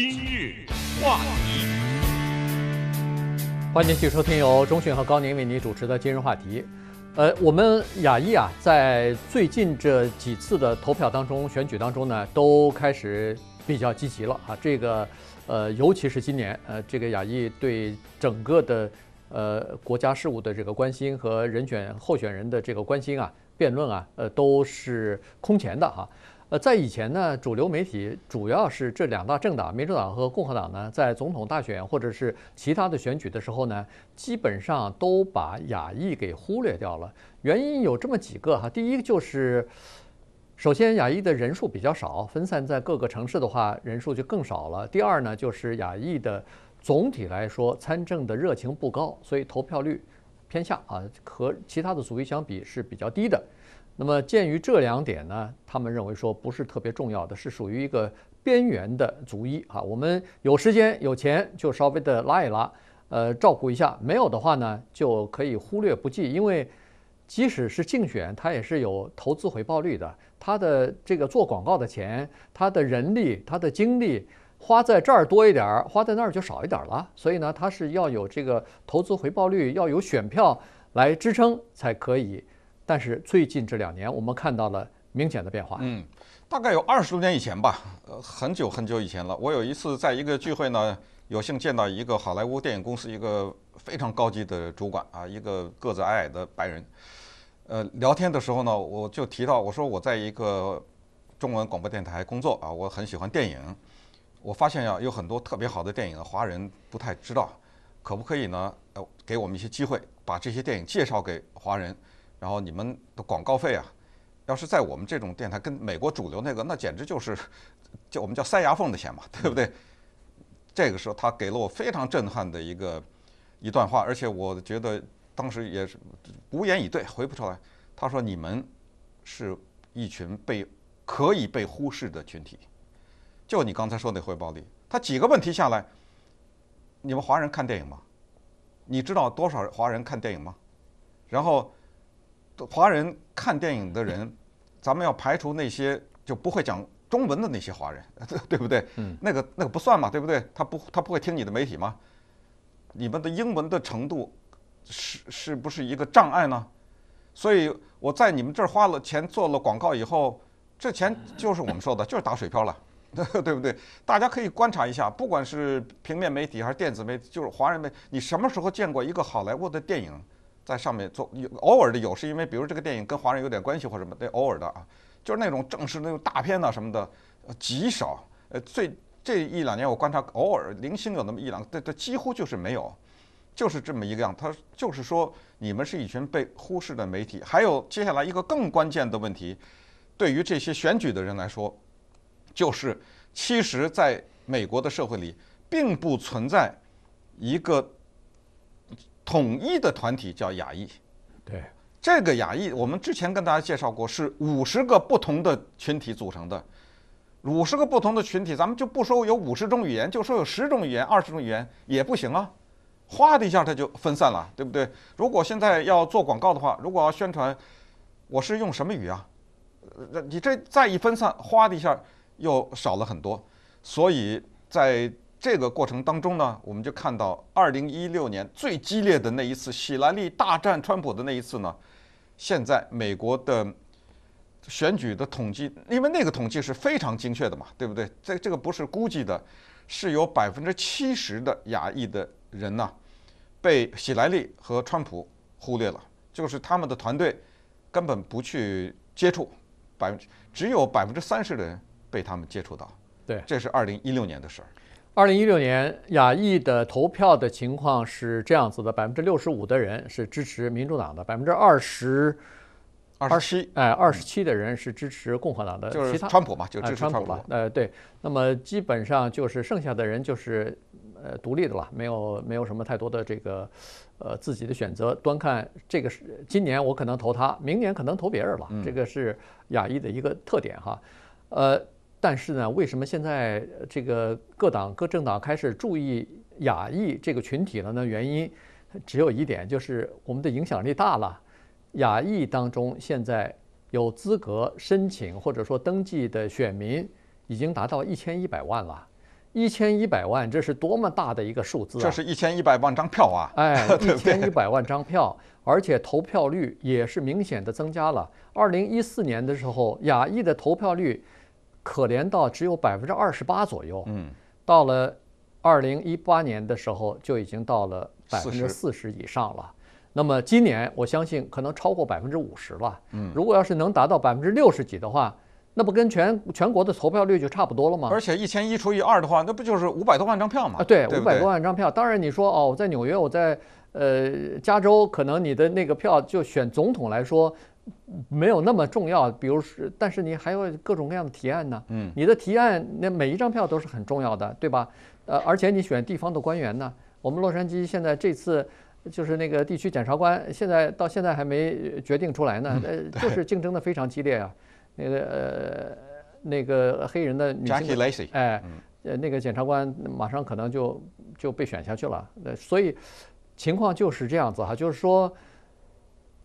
今日话题，欢迎继续收听由钟讯和高宁为您主持的今日话题。呃，我们雅意啊，在最近这几次的投票当中、选举当中呢，都开始比较积极了啊。这个呃，尤其是今年，呃，这个雅意对整个的呃国家事务的这个关心和人选候选人的这个关心啊、辩论啊，呃，都是空前的哈。呃，在以前呢，主流媒体主要是这两大政党，民主党和共和党呢，在总统大选或者是其他的选举的时候呢，基本上都把亚裔给忽略掉了。原因有这么几个哈，第一就是，首先亚裔的人数比较少，分散在各个城市的话，人数就更少了。第二呢，就是亚裔的总体来说参政的热情不高，所以投票率偏下啊，和其他的族裔相比是比较低的。那么，鉴于这两点呢，他们认为说不是特别重要的，是属于一个边缘的足一啊。我们有时间有钱就稍微的拉一拉，呃，照顾一下；没有的话呢，就可以忽略不计。因为即使是竞选，它也是有投资回报率的。他的这个做广告的钱，他的人力，他的精力，花在这儿多一点儿，花在那儿就少一点儿了。所以呢，它是要有这个投资回报率，要有选票来支撑才可以。但是最近这两年，我们看到了明显的变化。嗯，大概有二十多年以前吧，呃，很久很久以前了。我有一次在一个聚会呢，有幸见到一个好莱坞电影公司一个非常高级的主管啊，一个个子矮矮的白人。呃，聊天的时候呢，我就提到我说我在一个中文广播电台工作啊，我很喜欢电影，我发现呀有很多特别好的电影，华人不太知道，可不可以呢？呃，给我们一些机会，把这些电影介绍给华人。然后你们的广告费啊，要是在我们这种电台跟美国主流那个，那简直就是，就我们叫塞牙缝的钱嘛，对不对？这个时候他给了我非常震撼的一个一段话，而且我觉得当时也是无言以对，回不出来。他说：“你们是一群被可以被忽视的群体。”就你刚才说那回报率，他几个问题下来，你们华人看电影吗？你知道多少华人看电影吗？然后。华人看电影的人，咱们要排除那些就不会讲中文的那些华人，对不对？嗯，那个那个不算嘛，对不对？他不他不会听你的媒体吗？你们的英文的程度是是不是一个障碍呢？所以我在你们这儿花了钱做了广告以后，这钱就是我们说的就是打水漂了，对不对？大家可以观察一下，不管是平面媒体还是电子媒体，就是华人体，你什么时候见过一个好莱坞的电影？在上面做有偶尔的有，是因为比如这个电影跟华人有点关系或什么，对，偶尔的啊，就是那种正式那种大片呐什么的极少，呃，最这一两年我观察，偶尔零星有那么一两个，但但几乎就是没有，就是这么一个样。他就是说，你们是一群被忽视的媒体。还有接下来一个更关键的问题，对于这些选举的人来说，就是其实在美国的社会里并不存在一个。统一的团体叫雅裔，对这个雅裔，我们之前跟大家介绍过，是五十个不同的群体组成的。五十个不同的群体，咱们就不说有五十种语言，就说有十种语言、二十种语言也不行啊！哗的一下，它就分散了，对不对？如果现在要做广告的话，如果要宣传，我是用什么语啊？那你这再一分散，哗的一下又少了很多。所以在这个过程当中呢，我们就看到，二零一六年最激烈的那一次，希拉利大战川普的那一次呢，现在美国的选举的统计，因为那个统计是非常精确的嘛，对不对？这这个不是估计的，是有百分之七十的亚裔的人呢，被希拉利和川普忽略了，就是他们的团队根本不去接触，百分之只有百分之三十的人被他们接触到。对，这是二零一六年的事儿。二零一六年雅裔的投票的情况是这样子的：百分之六十五的人是支持民主党的，百分之二十，二十七，哎，二十七的人是支持共和党的，就是川普嘛，就支持川普吧。呃，对。那么基本上就是剩下的人就是，呃，独立的了，没有没有什么太多的这个，呃，自己的选择。端看这个是今年我可能投他，明年可能投别人了。这个是雅裔的一个特点哈，呃。但是呢，为什么现在这个各党各政党开始注意亚裔这个群体了呢？原因只有一点，就是我们的影响力大了。亚裔当中现在有资格申请或者说登记的选民已经达到一千一百万了。一千一百万，这是多么大的一个数字啊！这是一千一百万张票啊！哎，一千一百万张票，而且投票率也是明显的增加了。二零一四年的时候，亚裔的投票率。可怜到只有百分之二十八左右，嗯，到了二零一八年的时候就已经到了百分之四十以上了。那么今年我相信可能超过百分之五十了，嗯，如果要是能达到百分之六十几的话，那不跟全全国的投票率就差不多了吗？而且一千一除以二的话，那不就是五百多万张票吗？对，五百多万张票。当然你说哦，在纽约，我在呃加州，可能你的那个票就选总统来说。没有那么重要，比如是，但是你还有各种各样的提案呢。嗯，你的提案那每一张票都是很重要的，对吧？呃，而且你选地方的官员呢。我们洛杉矶现在这次就是那个地区检察官，现在到现在还没决定出来呢。呃，就是竞争的非常激烈啊。那个呃那个黑人的女性哎，呃那个检察官马上可能就就被选下去了。呃，所以情况就是这样子哈，就是说。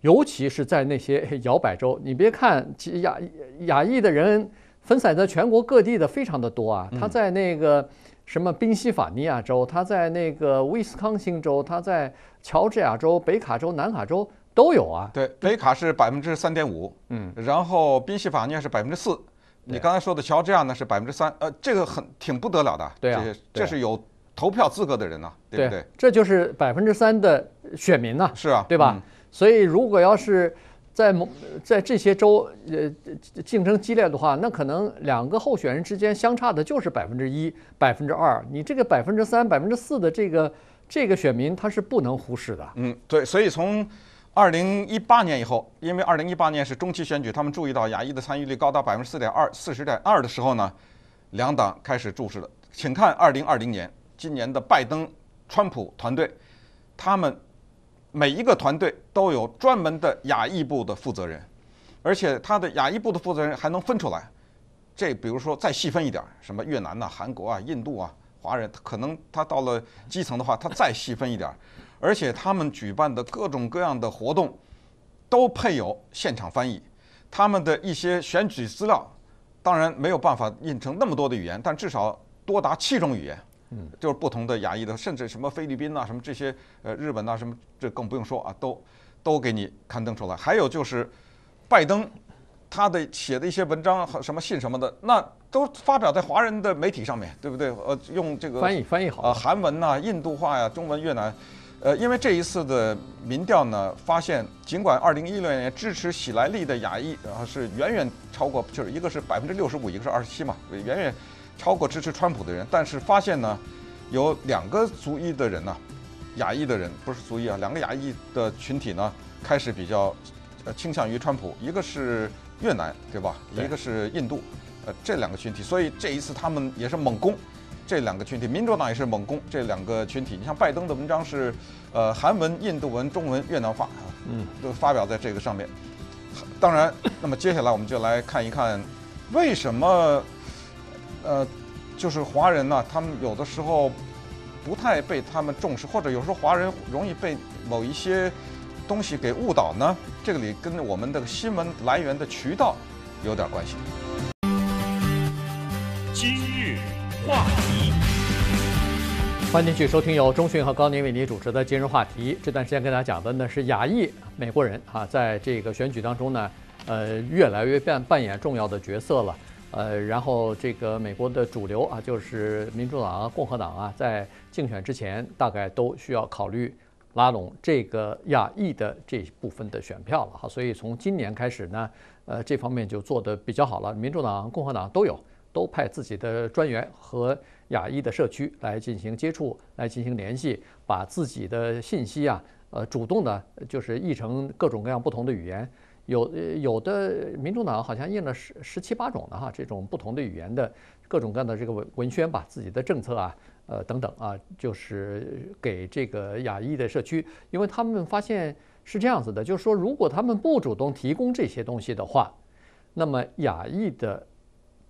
尤其是在那些 摇摆州，你别看亚亚裔的人分散在全国各地的非常的多啊，他在那个什么宾夕法尼亚州，他在那个威斯康星州，他在乔治亚州、北卡州、南卡州都有啊。对，北卡是百分之三点五，嗯，然后宾夕法尼亚是百分之四，你刚才说的乔治亚呢是百分之三，呃，这个很挺不得了的，对啊，这是有投票资格的人呐，对不对？这就是百分之三的选民呐，是啊，对吧？所以，如果要是在某在这些州，呃，竞争激烈的话，那可能两个候选人之间相差的就是百分之一、百分之二，你这个百分之三、百分之四的这个这个选民，他是不能忽视的。嗯，对。所以从二零一八年以后，因为二零一八年是中期选举，他们注意到亚裔的参与率高达百分之四点二、四十点二的时候呢，两党开始注视了。请看二零二零年，今年的拜登、川普团队，他们。每一个团队都有专门的亚裔部的负责人，而且他的亚裔部的负责人还能分出来。这比如说再细分一点，什么越南呐、韩国啊、印度啊、华人，可能他到了基层的话，他再细分一点。而且他们举办的各种各样的活动，都配有现场翻译。他们的一些选举资料，当然没有办法印成那么多的语言，但至少多达七种语言。就是不同的亚裔的，甚至什么菲律宾啊，什么这些，呃，日本啊，什么这更不用说啊，都都给你刊登出来。还有就是，拜登他的写的一些文章和什么信什么的，那都发表在华人的媒体上面对不对？呃，用这个翻译翻译好啊，韩文呐，印度话呀，中文越南，呃，因为这一次的民调呢，发现尽管二零一六年支持喜来利的亚裔啊是远远超过，就是一个是百分之六十五，一个是二十七嘛，远远。超过支持川普的人，但是发现呢，有两个族裔的人呢，亚裔的人不是族裔啊，两个亚裔的群体呢开始比较，呃，倾向于川普，一个是越南对吧，一个是印度，呃，这两个群体，所以这一次他们也是猛攻这两个群体，民主党也是猛攻这两个群体。你像拜登的文章是，呃，韩文、印度文、中文、越南话啊，嗯，都发表在这个上面。当然，那么接下来我们就来看一看，为什么？呃，就是华人呢，他们有的时候不太被他们重视，或者有时候华人容易被某一些东西给误导呢。这里跟我们的新闻来源的渠道有点关系。今日话题，欢迎继续收听由钟迅和高宁为您主持的《今日话题》。这段时间跟大家讲的呢是亚裔美国人啊，在这个选举当中呢，呃，越来越扮扮演重要的角色了。呃，然后这个美国的主流啊，就是民主党啊、共和党啊，在竞选之前，大概都需要考虑拉拢这个亚裔的这部分的选票了哈。所以从今年开始呢，呃，这方面就做得比较好了，民主党、共和党都有，都派自己的专员和亚裔的社区来进行接触、来进行联系，把自己的信息啊，呃，主动的，就是译成各种各样不同的语言。有有的民主党好像印了十十七八种的哈，这种不同的语言的各种各样的这个文文宣吧，自己的政策啊，呃等等啊，就是给这个亚裔的社区，因为他们发现是这样子的，就是说如果他们不主动提供这些东西的话，那么亚裔的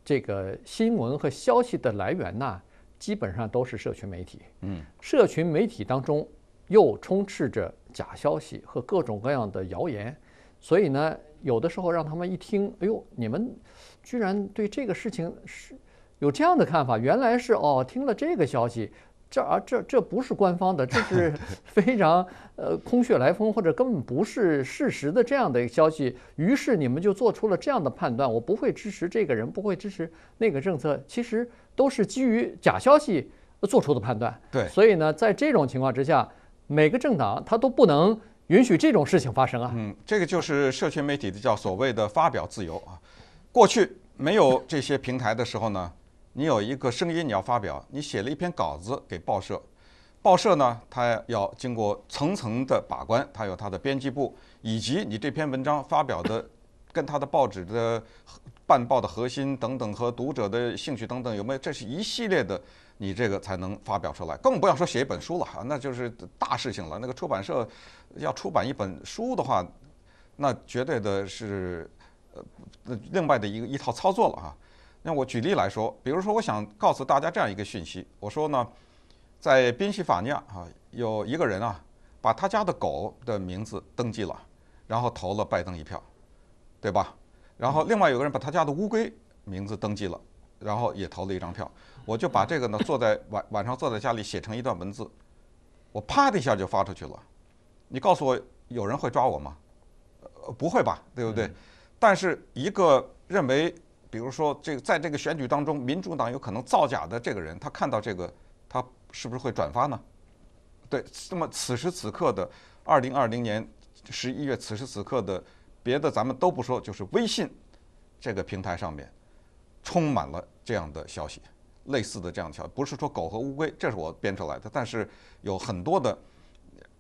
这个新闻和消息的来源呐，基本上都是社群媒体。嗯，社群媒体当中又充斥着假消息和各种各样的谣言。所以呢，有的时候让他们一听，哎呦，你们居然对这个事情是有这样的看法，原来是哦，听了这个消息，这啊这这不是官方的，这是 非常呃空穴来风或者根本不是事实的这样的一个消息，于是你们就做出了这样的判断，我不会支持这个人，不会支持那个政策，其实都是基于假消息做出的判断。对，所以呢，在这种情况之下，每个政党它都不能。允许这种事情发生啊？嗯，这个就是社群媒体的叫所谓的发表自由啊。过去没有这些平台的时候呢，你有一个声音你要发表，你写了一篇稿子给报社，报社呢它要经过层层的把关，它有它的编辑部，以及你这篇文章发表的跟它的报纸的办报的核心等等和读者的兴趣等等有没有？这是一系列的。你这个才能发表出来，更不要说写一本书了，那就是大事情了。那个出版社要出版一本书的话，那绝对的是呃另外的一个一套操作了啊。那我举例来说，比如说我想告诉大家这样一个讯息，我说呢，在宾夕法尼亚啊，有一个人啊把他家的狗的名字登记了，然后投了拜登一票，对吧？然后另外有个人把他家的乌龟名字登记了。然后也投了一张票，我就把这个呢坐在 晚晚上坐在家里写成一段文字，我啪的一下就发出去了。你告诉我有人会抓我吗？呃，不会吧，对不对？但是一个认为，比如说这个在这个选举当中，民主党有可能造假的这个人，他看到这个，他是不是会转发呢？对，那么此时此刻的二零二零年十一月，此时此刻的别的咱们都不说，就是微信这个平台上面。充满了这样的消息，类似的这样条，不是说狗和乌龟，这是我编出来的，但是有很多的，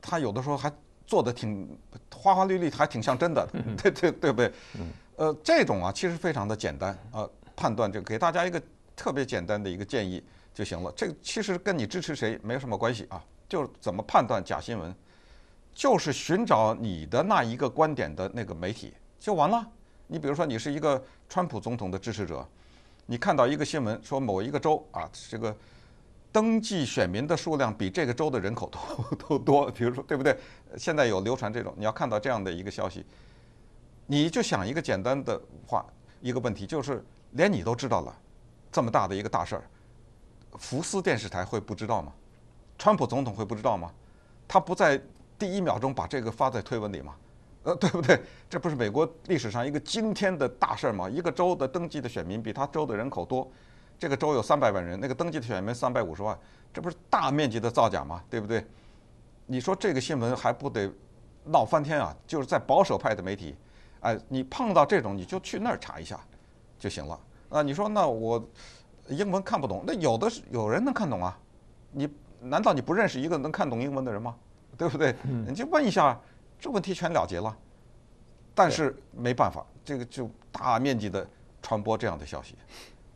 他有的时候还做的挺花花绿绿，还挺像真的，对对对不对？呃，这种啊其实非常的简单啊，判断就给大家一个特别简单的一个建议就行了，这个其实跟你支持谁没有什么关系啊，就是怎么判断假新闻，就是寻找你的那一个观点的那个媒体就完了。你比如说你是一个川普总统的支持者。你看到一个新闻说某一个州啊，这个登记选民的数量比这个州的人口都 都多，比如说对不对？现在有流传这种，你要看到这样的一个消息，你就想一个简单的话，一个问题，就是连你都知道了，这么大的一个大事儿，福斯电视台会不知道吗？川普总统会不知道吗？他不在第一秒钟把这个发在推文里吗？呃，对不对？这不是美国历史上一个惊天的大事儿吗？一个州的登记的选民比他州的人口多，这个州有三百万人，那个登记的选民三百五十万，这不是大面积的造假吗？对不对？你说这个新闻还不得闹翻天啊？就是在保守派的媒体，哎，你碰到这种你就去那儿查一下就行了。啊，你说那我英文看不懂，那有的是有人能看懂啊。你难道你不认识一个能看懂英文的人吗？对不对？你就问一下。这问题全了结了，但是没办法，这个就大面积的传播这样的消息。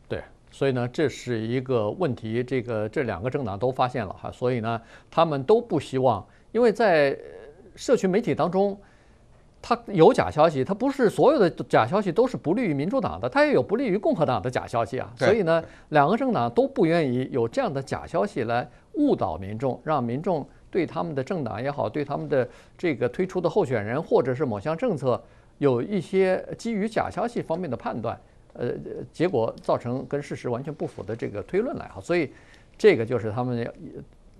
对，所以呢，这是一个问题。这个这两个政党都发现了哈，所以呢，他们都不希望，因为在社区媒体当中，它有假消息，它不是所有的假消息都是不利于民主党的，它也有不利于共和党的假消息啊。所以呢，两个政党都不愿意有这样的假消息来误导民众，让民众。对他们的政党也好，对他们的这个推出的候选人或者是某项政策，有一些基于假消息方面的判断，呃，结果造成跟事实完全不符的这个推论来哈，所以这个就是他们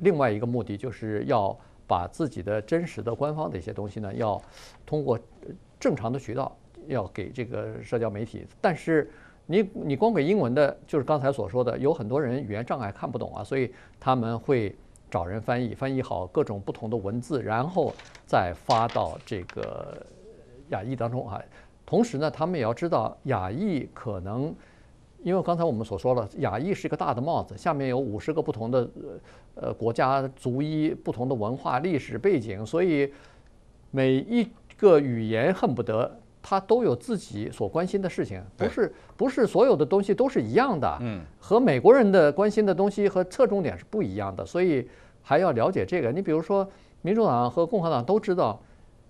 另外一个目的，就是要把自己的真实的官方的一些东西呢，要通过正常的渠道要给这个社交媒体，但是你你光给英文的，就是刚才所说的，有很多人语言障碍看不懂啊，所以他们会。找人翻译，翻译好各种不同的文字，然后再发到这个雅裔当中啊。同时呢，他们也要知道雅裔可能，因为刚才我们所说了，雅裔是一个大的帽子，下面有五十个不同的呃国家，族医，不同的文化历史背景，所以每一个语言恨不得。他都有自己所关心的事情，不是不是所有的东西都是一样的。嗯，和美国人的关心的东西和侧重点是不一样的，所以还要了解这个。你比如说，民主党和共和党都知道，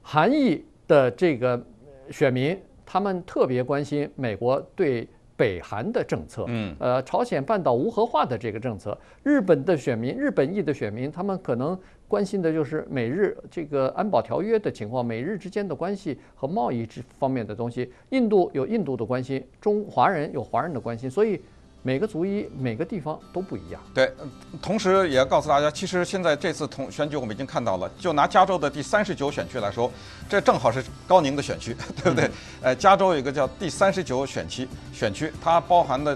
韩裔的这个选民，他们特别关心美国对北韩的政策。嗯，呃，朝鲜半岛无核化的这个政策，日本的选民，日本裔的选民，他们可能。关心的就是美日这个安保条约的情况，美日之间的关系和贸易这方面的东西。印度有印度的关心，中华人有华人的关心，所以。每个族裔每个地方都不一样。对，同时也要告诉大家，其实现在这次同选举，我们已经看到了。就拿加州的第三十九选区来说，这正好是高宁的选区，对不对？呃，加州有一个叫第三十九选区，选区它包含的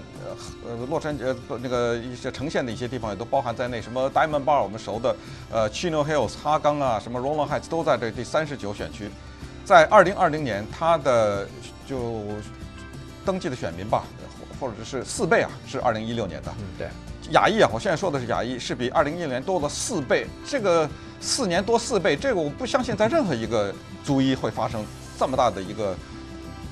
呃洛杉矶那个一些呈现的一些地方也都包含在内，什么 Diamond Bar 我们熟的，呃，Chino Hills 哈冈啊，什么 Rolling h i h t s 都在这第三十九选区。在二零二零年，他的就登记的选民吧。或者是四倍啊，是二零一六年的。对，亚裔啊，我现在说的是亚裔是比二零一六年多了四倍，这个四年多四倍，这个我不相信在任何一个族裔会发生这么大的一个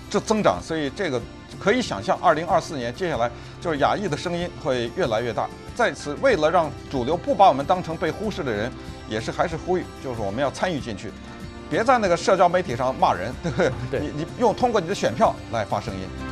这增长，所以这个可以想象，二零二四年接下来就是亚裔的声音会越来越大。在此，为了让主流不把我们当成被忽视的人，也是还是呼吁，就是我们要参与进去，别在那个社交媒体上骂人，对不对？你你用通过你的选票来发声音。